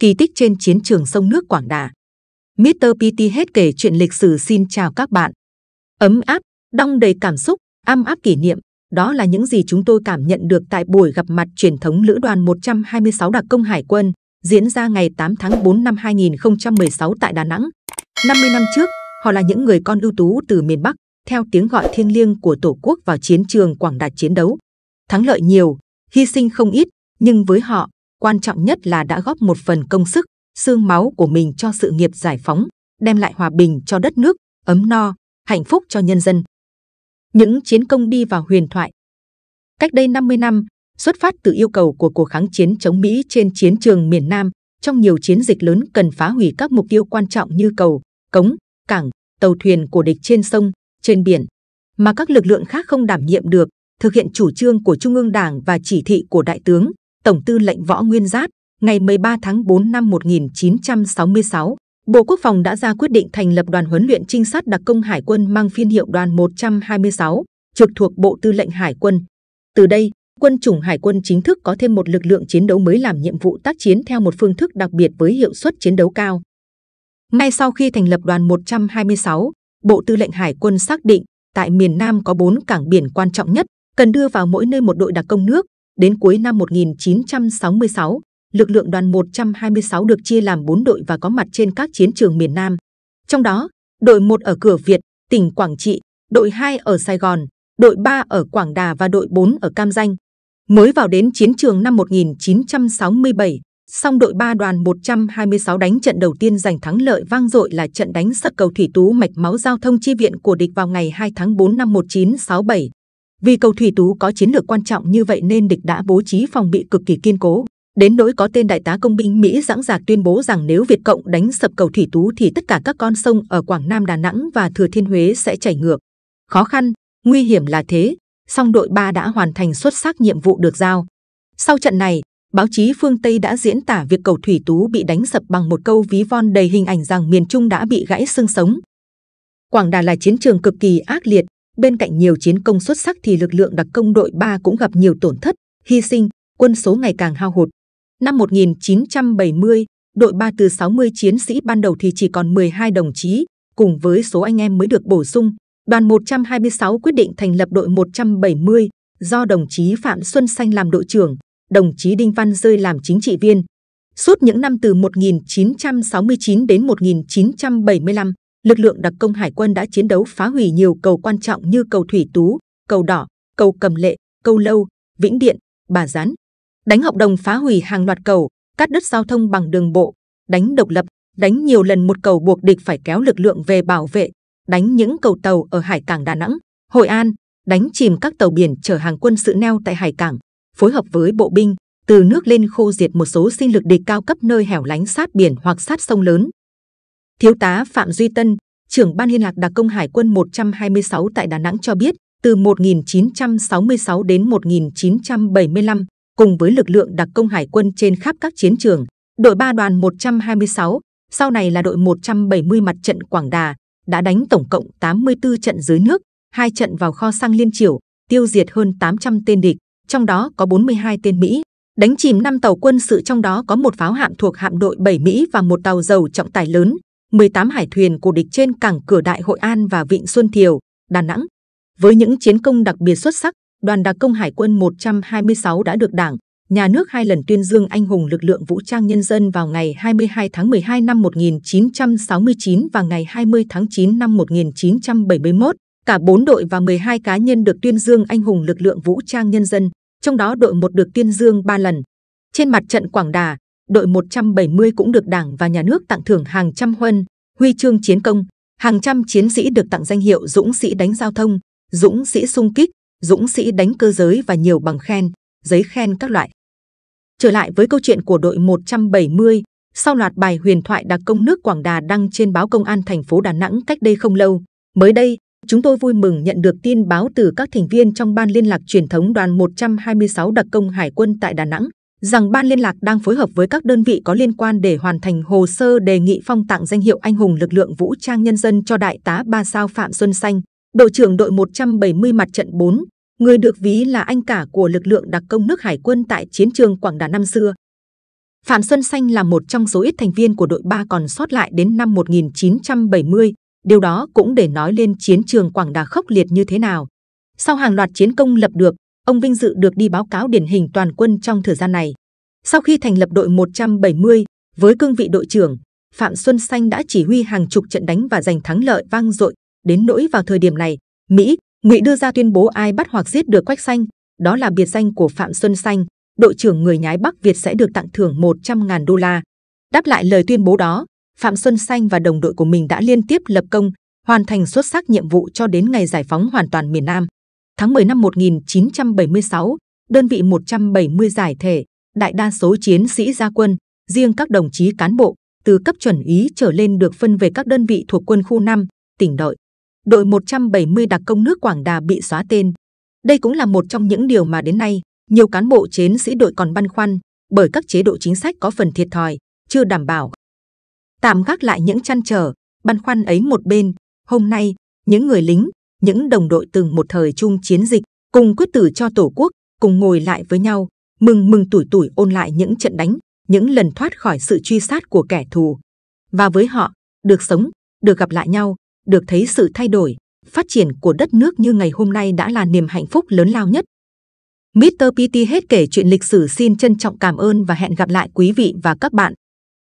kỳ tích trên chiến trường sông nước Quảng Đà. Mr. PT hết kể chuyện lịch sử xin chào các bạn. Ấm áp, đong đầy cảm xúc, âm áp kỷ niệm, đó là những gì chúng tôi cảm nhận được tại buổi gặp mặt truyền thống Lữ đoàn 126 Đặc công Hải quân diễn ra ngày 8 tháng 4 năm 2016 tại Đà Nẵng. 50 năm trước, họ là những người con ưu tú từ miền Bắc, theo tiếng gọi thiêng liêng của Tổ quốc vào chiến trường Quảng Đạt chiến đấu. Thắng lợi nhiều, hy sinh không ít, nhưng với họ, quan trọng nhất là đã góp một phần công sức, xương máu của mình cho sự nghiệp giải phóng, đem lại hòa bình cho đất nước, ấm no, hạnh phúc cho nhân dân. Những chiến công đi vào huyền thoại. Cách đây 50 năm, xuất phát từ yêu cầu của cuộc kháng chiến chống Mỹ trên chiến trường miền Nam, trong nhiều chiến dịch lớn cần phá hủy các mục tiêu quan trọng như cầu, cống, cảng, tàu thuyền của địch trên sông, trên biển, mà các lực lượng khác không đảm nhiệm được, thực hiện chủ trương của Trung ương Đảng và chỉ thị của Đại tướng, Tổng tư lệnh Võ Nguyên Giáp, ngày 13 tháng 4 năm 1966, Bộ Quốc phòng đã ra quyết định thành lập đoàn huấn luyện trinh sát đặc công hải quân mang phiên hiệu đoàn 126, trực thuộc Bộ Tư lệnh Hải quân. Từ đây, quân chủng hải quân chính thức có thêm một lực lượng chiến đấu mới làm nhiệm vụ tác chiến theo một phương thức đặc biệt với hiệu suất chiến đấu cao. Ngay sau khi thành lập đoàn 126, Bộ Tư lệnh Hải quân xác định tại miền Nam có 4 cảng biển quan trọng nhất, cần đưa vào mỗi nơi một đội đặc công nước, Đến cuối năm 1966, lực lượng đoàn 126 được chia làm 4 đội và có mặt trên các chiến trường miền Nam. Trong đó, đội 1 ở Cửa Việt, tỉnh Quảng Trị, đội 2 ở Sài Gòn, đội 3 ở Quảng Đà và đội 4 ở Cam Danh. Mới vào đến chiến trường năm 1967, song đội 3 đoàn 126 đánh trận đầu tiên giành thắng lợi vang dội là trận đánh sập cầu Thủy Tú mạch máu giao thông chi viện của địch vào ngày 2 tháng 4 năm 1967. Vì cầu thủy tú có chiến lược quan trọng như vậy nên địch đã bố trí phòng bị cực kỳ kiên cố. Đến nỗi có tên đại tá công binh Mỹ dãng dạc tuyên bố rằng nếu Việt Cộng đánh sập cầu thủy tú thì tất cả các con sông ở Quảng Nam, Đà Nẵng và Thừa Thiên Huế sẽ chảy ngược. Khó khăn, nguy hiểm là thế, song đội 3 đã hoàn thành xuất sắc nhiệm vụ được giao. Sau trận này, báo chí phương Tây đã diễn tả việc cầu thủy tú bị đánh sập bằng một câu ví von đầy hình ảnh rằng miền Trung đã bị gãy xương sống. Quảng Đà là chiến trường cực kỳ ác liệt, Bên cạnh nhiều chiến công xuất sắc thì lực lượng đặc công đội 3 cũng gặp nhiều tổn thất, hy sinh, quân số ngày càng hao hụt. Năm 1970, đội 3 từ 60 chiến sĩ ban đầu thì chỉ còn 12 đồng chí, cùng với số anh em mới được bổ sung. Đoàn 126 quyết định thành lập đội 170, do đồng chí Phạm Xuân Xanh làm đội trưởng, đồng chí Đinh Văn Rơi làm chính trị viên. Suốt những năm từ 1969 đến 1975, lực lượng đặc công hải quân đã chiến đấu phá hủy nhiều cầu quan trọng như cầu Thủy Tú, cầu Đỏ, cầu Cầm Lệ, cầu Lâu, Vĩnh Điện, Bà Gián. Đánh hợp đồng phá hủy hàng loạt cầu, cắt đứt giao thông bằng đường bộ, đánh độc lập, đánh nhiều lần một cầu buộc địch phải kéo lực lượng về bảo vệ, đánh những cầu tàu ở hải cảng Đà Nẵng, Hội An, đánh chìm các tàu biển chở hàng quân sự neo tại hải cảng, phối hợp với bộ binh, từ nước lên khô diệt một số sinh lực địch cao cấp nơi hẻo lánh sát biển hoặc sát sông lớn, Thiếu tá Phạm Duy Tân, trưởng ban liên lạc đặc công Hải quân 126 tại Đà Nẵng cho biết, từ 1966 đến 1975, cùng với lực lượng đặc công hải quân trên khắp các chiến trường, đội 3 đoàn 126, sau này là đội 170 mặt trận Quảng Đà, đã đánh tổng cộng 84 trận dưới nước, hai trận vào kho xăng liên triều, tiêu diệt hơn 800 tên địch, trong đó có 42 tên Mỹ, đánh chìm năm tàu quân sự trong đó có một pháo hạm thuộc hạm đội 7 Mỹ và một tàu dầu trọng tải lớn, 18 hải thuyền của địch trên cảng cửa Đại Hội An và Vịnh Xuân Thiều, Đà Nẵng. Với những chiến công đặc biệt xuất sắc, đoàn đặc công hải quân 126 đã được Đảng, Nhà nước hai lần tuyên dương anh hùng lực lượng vũ trang nhân dân vào ngày 22 tháng 12 năm 1969 và ngày 20 tháng 9 năm 1971. Cả 4 đội và 12 cá nhân được tuyên dương anh hùng lực lượng vũ trang nhân dân, trong đó đội 1 được tuyên dương 3 lần. Trên mặt trận Quảng Đà, đội 170 cũng được Đảng và Nhà nước tặng thưởng hàng trăm huân, huy chương chiến công, hàng trăm chiến sĩ được tặng danh hiệu Dũng sĩ đánh giao thông, Dũng sĩ sung kích, Dũng sĩ đánh cơ giới và nhiều bằng khen, giấy khen các loại. Trở lại với câu chuyện của đội 170, sau loạt bài huyền thoại đặc công nước Quảng Đà đăng trên báo Công an thành phố Đà Nẵng cách đây không lâu, mới đây, chúng tôi vui mừng nhận được tin báo từ các thành viên trong ban liên lạc truyền thống đoàn 126 đặc công hải quân tại Đà Nẵng rằng ban liên lạc đang phối hợp với các đơn vị có liên quan để hoàn thành hồ sơ đề nghị phong tặng danh hiệu anh hùng lực lượng vũ trang nhân dân cho đại tá ba sao Phạm Xuân Xanh, đội trưởng đội 170 mặt trận 4, người được ví là anh cả của lực lượng đặc công nước hải quân tại chiến trường Quảng Đà năm xưa. Phạm Xuân Xanh là một trong số ít thành viên của đội 3 còn sót lại đến năm 1970, điều đó cũng để nói lên chiến trường Quảng Đà khốc liệt như thế nào. Sau hàng loạt chiến công lập được, ông vinh dự được đi báo cáo điển hình toàn quân trong thời gian này. Sau khi thành lập đội 170, với cương vị đội trưởng, Phạm Xuân Xanh đã chỉ huy hàng chục trận đánh và giành thắng lợi vang dội. Đến nỗi vào thời điểm này, Mỹ, Ngụy đưa ra tuyên bố ai bắt hoặc giết được Quách Xanh, đó là biệt danh của Phạm Xuân Xanh, đội trưởng người nhái Bắc Việt sẽ được tặng thưởng 100.000 đô la. Đáp lại lời tuyên bố đó, Phạm Xuân Xanh và đồng đội của mình đã liên tiếp lập công, hoàn thành xuất sắc nhiệm vụ cho đến ngày giải phóng hoàn toàn miền Nam tháng 10 năm 1976, đơn vị 170 giải thể, đại đa số chiến sĩ gia quân, riêng các đồng chí cán bộ từ cấp chuẩn ý trở lên được phân về các đơn vị thuộc quân khu 5, tỉnh đội. Đội 170 đặc công nước Quảng Đà bị xóa tên. Đây cũng là một trong những điều mà đến nay nhiều cán bộ chiến sĩ đội còn băn khoăn bởi các chế độ chính sách có phần thiệt thòi, chưa đảm bảo. Tạm gác lại những chăn trở, băn khoăn ấy một bên, hôm nay những người lính những đồng đội từng một thời chung chiến dịch, cùng quyết tử cho tổ quốc, cùng ngồi lại với nhau, mừng mừng tuổi tuổi ôn lại những trận đánh, những lần thoát khỏi sự truy sát của kẻ thù. Và với họ, được sống, được gặp lại nhau, được thấy sự thay đổi, phát triển của đất nước như ngày hôm nay đã là niềm hạnh phúc lớn lao nhất. Mr. PT hết kể chuyện lịch sử xin trân trọng cảm ơn và hẹn gặp lại quý vị và các bạn